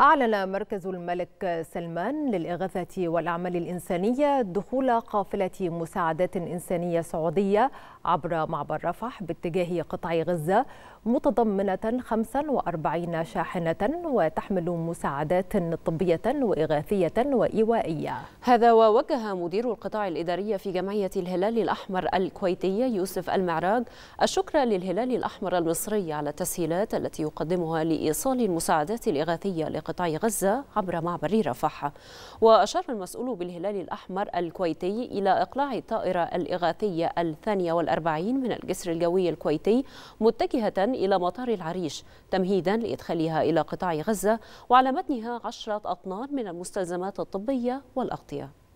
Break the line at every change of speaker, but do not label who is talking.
أعلن مركز الملك سلمان للإغاثة والأعمال الإنسانية دخول قافلة مساعدات إنسانية سعودية عبر معبر رفح باتجاه قطاع غزة متضمنة 45 شاحنة وتحمل مساعدات طبية وإغاثية وإيوائية هذا ووجه مدير
القطاع الإداري في جمعية الهلال الأحمر الكويتية يوسف المعراج الشكر للهلال الأحمر المصري على التسهيلات التي يقدمها لإيصال المساعدات الإغاثية لقطاع قطاع غزة عبر معبر رفح وأشار المسؤول بالهلال الأحمر الكويتي إلى إقلاع الطائرة الإغاثية الثانية والأربعين من الجسر الجوي الكويتي متجهة إلى مطار العريش تمهيدا لإدخالها إلى قطاع غزة وعلى متنها عشرة أطنان من المستلزمات الطبية والأغطية